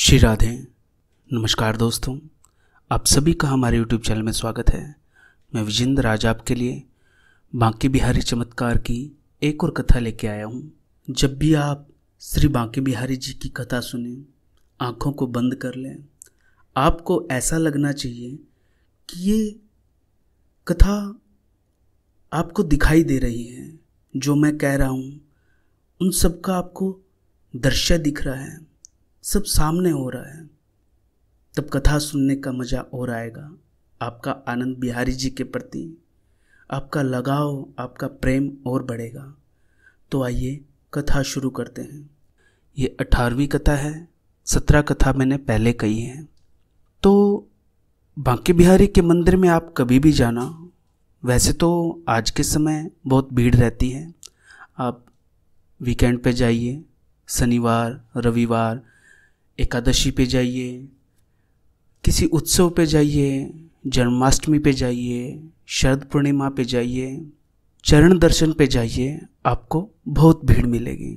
श्री राधे नमस्कार दोस्तों आप सभी का हमारे YouTube चैनल में स्वागत है मैं विजेंद्र राज आपके लिए बांकी बिहारी चमत्कार की एक और कथा लेके आया हूँ जब भी आप श्री बांकी बिहारी जी की कथा सुने आँखों को बंद कर लें आपको ऐसा लगना चाहिए कि ये कथा आपको दिखाई दे रही है जो मैं कह रहा हूँ उन सब का आपको दृश्य दिख रहा है सब सामने हो रहा है तब कथा सुनने का मज़ा और आएगा आपका आनंद बिहारी जी के प्रति आपका लगाव आपका प्रेम और बढ़ेगा तो आइए कथा शुरू करते हैं ये अठारहवीं कथा है सत्रह कथा मैंने पहले कही है तो बांके बिहारी के मंदिर में आप कभी भी जाना वैसे तो आज के समय बहुत भीड़ रहती है आप वीकेंड पे जाइए शनिवार रविवार एकादशी पे जाइए किसी उत्सव पे जाइए जन्माष्टमी पे जाइए शरद पूर्णिमा पे जाइए चरण दर्शन पे जाइए आपको बहुत भीड़ मिलेगी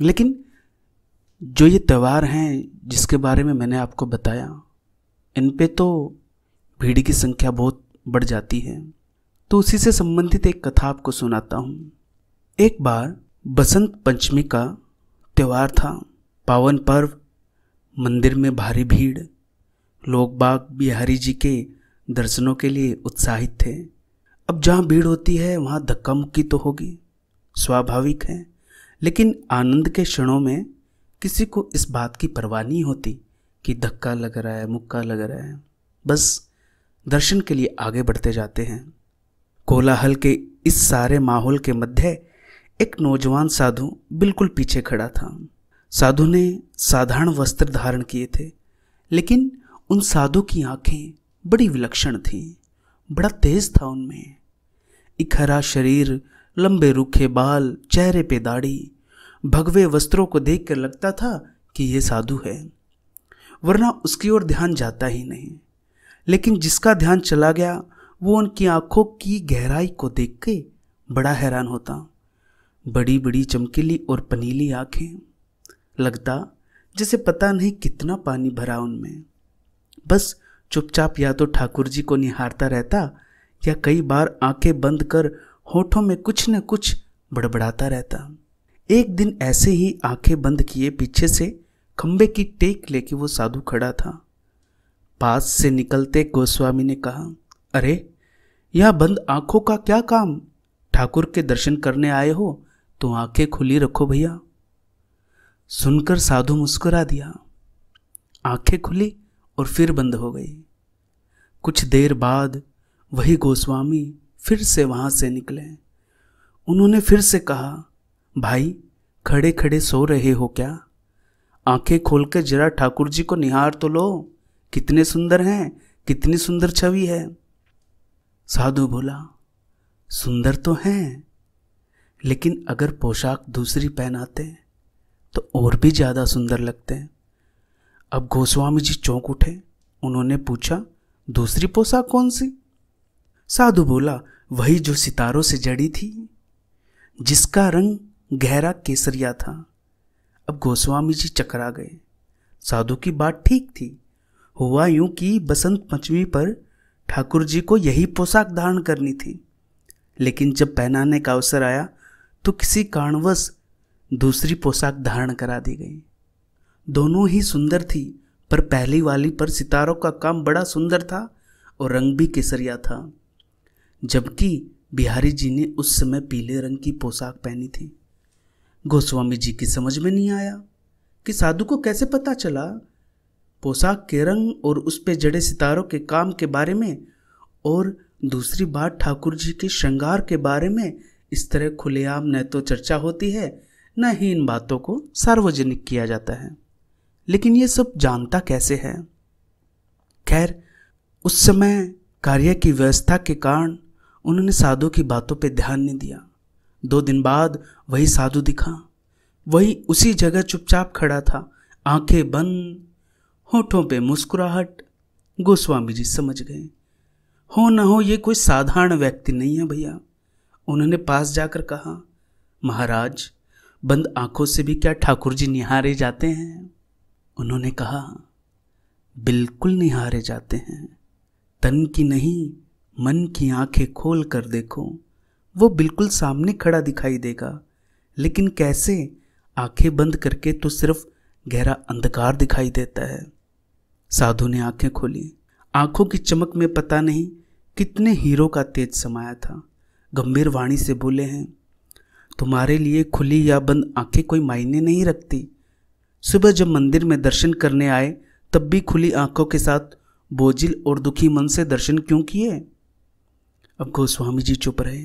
लेकिन जो ये त्यौहार हैं जिसके बारे में मैंने आपको बताया इन पे तो भीड़ की संख्या बहुत बढ़ जाती है तो उसी से संबंधित एक कथा आपको सुनाता हूँ एक बार बसंत पंचमी का त्यौहार था पावन पर्व मंदिर में भारी भीड़ लोग बाग बिहारी जी के दर्शनों के लिए उत्साहित थे अब जहाँ भीड़ होती है वहाँ धक्का मुक्की तो होगी स्वाभाविक है लेकिन आनंद के क्षणों में किसी को इस बात की परवाह नहीं होती कि धक्का लग रहा है मुक्का लग रहा है बस दर्शन के लिए आगे बढ़ते जाते हैं कोलाहल के इस सारे माहौल के मध्य एक नौजवान साधु बिल्कुल पीछे खड़ा था साधु ने साधारण वस्त्र धारण किए थे लेकिन उन साधु की आंखें बड़ी विलक्षण थीं बड़ा तेज था उनमें एक हरा शरीर लंबे रूखे बाल चेहरे पे दाढ़ी भगवे वस्त्रों को देखकर लगता था कि ये साधु है वरना उसकी ओर ध्यान जाता ही नहीं लेकिन जिसका ध्यान चला गया वो उनकी आंखों की गहराई को देख के बड़ा हैरान होता बड़ी बड़ी चमकीली और पनीली आंखें लगता जैसे पता नहीं कितना पानी भरा उनमें बस चुपचाप या तो ठाकुर जी को निहारता रहता या कई बार आंखें बंद कर होठों में कुछ न कुछ बड़बड़ाता रहता एक दिन ऐसे ही आंखें बंद किए पीछे से खंबे की टेक लेके वो साधु खड़ा था पास से निकलते गोस्वामी ने कहा अरे यह बंद आंखों का क्या काम ठाकुर के दर्शन करने आए हो तो आंखें खुली रखो भैया सुनकर साधु मुस्कुरा दिया आंखें खुली और फिर बंद हो गई कुछ देर बाद वही गोस्वामी फिर से वहाँ से निकले उन्होंने फिर से कहा भाई खड़े खड़े सो रहे हो क्या आंखें खोलकर जरा ठाकुर जी को निहार तो लो कितने सुंदर हैं कितनी सुंदर छवि है साधु बोला सुंदर तो हैं लेकिन अगर पोशाक दूसरी पहनाते तो और भी ज़्यादा सुंदर लगते हैं अब गोस्वामी जी चौंक उठे उन्होंने पूछा दूसरी पोशाक कौन सी साधु बोला वही जो सितारों से जड़ी थी जिसका रंग गहरा केसरिया था अब गोस्वामी जी चकरा गए साधु की बात ठीक थी हुआ यूं कि बसंत पंचमी पर ठाकुर जी को यही पोशाक धारण करनी थी लेकिन जब पहनाने का अवसर आया तो किसी कारणवश दूसरी पोशाक धारण करा दी गई दोनों ही सुंदर थी पर पहली वाली पर सितारों का काम बड़ा सुंदर था और रंग भी केसरिया था जबकि बिहारी जी ने उस समय पीले रंग की पोशाक पहनी थी गोस्वामी जी की समझ में नहीं आया कि साधु को कैसे पता चला पोशाक के रंग और उस पर जड़े सितारों के काम के बारे में और दूसरी बात ठाकुर जी के श्रृंगार के बारे में इस तरह खुलेआम न तो चर्चा होती है न ही इन बातों को सार्वजनिक किया जाता है लेकिन ये सब जानता कैसे है खैर उस समय कार्य की व्यवस्था के कारण उन्होंने साधु की बातों पर ध्यान नहीं दिया दो दिन बाद वही साधु दिखा वही उसी जगह चुपचाप खड़ा था आंखें बंद होठों पे मुस्कुराहट गोस्वामी जी समझ गए हो न हो ये कोई साधारण व्यक्ति नहीं है भैया उन्होंने पास जाकर कहा महाराज बंद आंखों से भी क्या ठाकुर जी निहारे जाते हैं उन्होंने कहा बिल्कुल निहारे जाते हैं तन की नहीं मन की आंखें खोल कर देखो वो बिल्कुल सामने खड़ा दिखाई देगा लेकिन कैसे आंखें बंद करके तो सिर्फ गहरा अंधकार दिखाई देता है साधु ने आंखें खोली आंखों की चमक में पता नहीं कितने हीरो का तेज समाया था गंभीर वाणी से बोले हैं तुम्हारे लिए खुली या बंद आंखें कोई मायने नहीं रखती सुबह जब मंदिर में दर्शन करने आए तब भी खुली आंखों के साथ बोझिल और दुखी मन से दर्शन क्यों किए अब गोस्वामी जी चुप रहे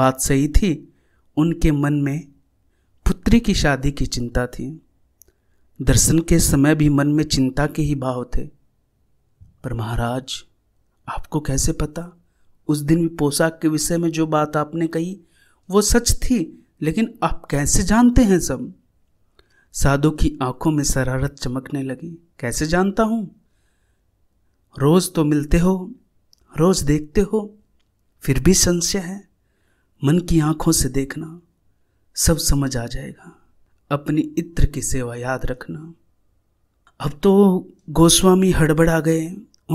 बात सही थी उनके मन में पुत्री की शादी की चिंता थी दर्शन के समय भी मन में चिंता के ही भाव थे पर महाराज आपको कैसे पता उस दिन भी पोशाक के विषय में जो बात आपने कही वो सच थी लेकिन आप कैसे जानते हैं सब साधु की आंखों में शरारत चमकने लगी कैसे जानता हूं रोज तो मिलते हो रोज देखते हो फिर भी संशय है मन की आंखों से देखना सब समझ आ जाएगा अपनी इत्र की सेवा याद रखना अब तो गोस्वामी हड़बड़ा गए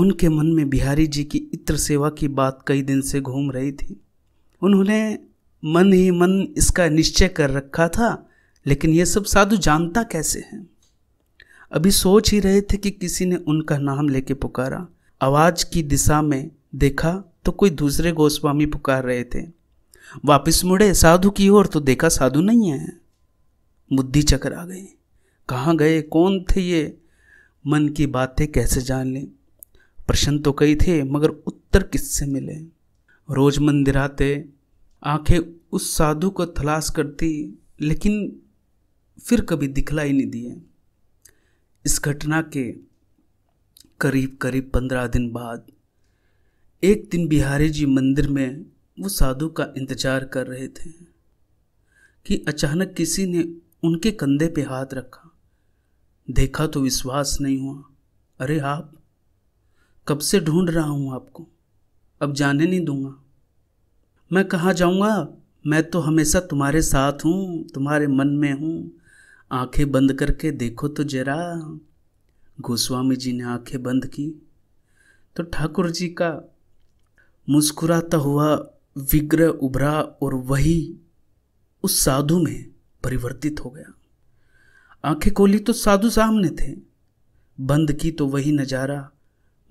उनके मन में बिहारी जी की इत्र सेवा की बात कई दिन से घूम रही थी उन्होंने मन ही मन इसका निश्चय कर रखा था लेकिन ये सब साधु जानता कैसे हैं अभी सोच ही रहे थे कि किसी ने उनका नाम लेके पुकारा आवाज की दिशा में देखा तो कोई दूसरे गोस्वामी पुकार रहे थे वापस मुड़े साधु की ओर तो देखा साधु नहीं है बुद्धि चकर आ गई कहाँ गए कौन थे ये मन की बातें कैसे जान लें प्रश्न तो कई थे मगर उत्तर किससे मिले रोज मंदिर आते आंखें उस साधु को तलाश करती लेकिन फिर कभी दिखलाई नहीं दिए इस घटना के करीब करीब पंद्रह दिन बाद एक दिन बिहारी जी मंदिर में वो साधु का इंतजार कर रहे थे कि अचानक किसी ने उनके कंधे पे हाथ रखा देखा तो विश्वास नहीं हुआ अरे आप कब से ढूंढ रहा हूँ आपको अब जाने नहीं दूंगा मैं कहाँ जाऊँगा मैं तो हमेशा तुम्हारे साथ हूँ तुम्हारे मन में हूँ आंखें बंद करके देखो तो जरा गोस्वामी जी ने आंखें बंद की तो ठाकुर जी का मुस्कुराता हुआ विग्रह उभरा और वही उस साधु में परिवर्तित हो गया आंखें खोली तो साधु सामने थे बंद की तो वही नज़ारा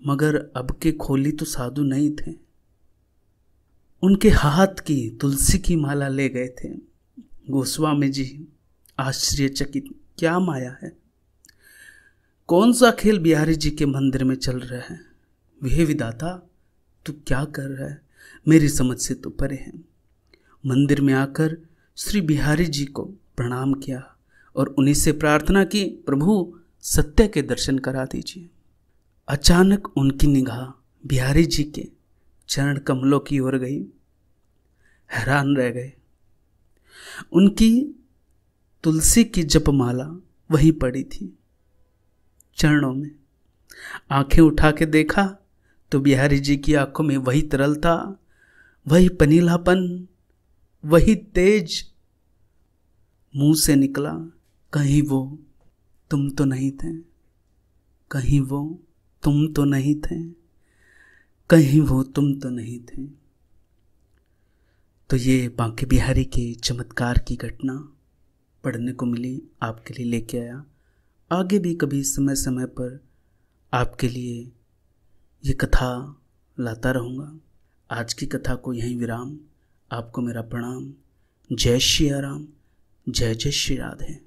मगर अब के खोली तो साधु नहीं थे उनके हाथ की तुलसी की माला ले गए थे गोस्वामी जी आश्चर्यचकित क्या माया है कौन सा खेल बिहारी जी के मंदिर में चल रहा है वे विदाता तू क्या कर रहा है मेरी समझ से तो परे है मंदिर में आकर श्री बिहारी जी को प्रणाम किया और उन्हीं से प्रार्थना की प्रभु सत्य के दर्शन करा दीजिए अचानक उनकी निगाह बिहारी जी के चरण कमलों की ओर गई हैरान रह गए उनकी तुलसी की जपमाला वहीं पड़ी थी चरणों में आंखें उठा के देखा तो बिहारी जी की आंखों में वही तरलता वही पनीलापन वही तेज मुंह से निकला कहीं वो तुम तो नहीं थे कहीं वो तुम तो नहीं थे कहीं वो तुम तो नहीं थे तो ये बांके बिहारी के चमत्कार की घटना पढ़ने को मिली आपके लिए लेके आया आगे भी कभी समय समय पर आपके लिए ये कथा लाता रहूँगा आज की कथा को यहीं विराम आपको मेरा प्रणाम जय श्री राम जय जय श्री राधे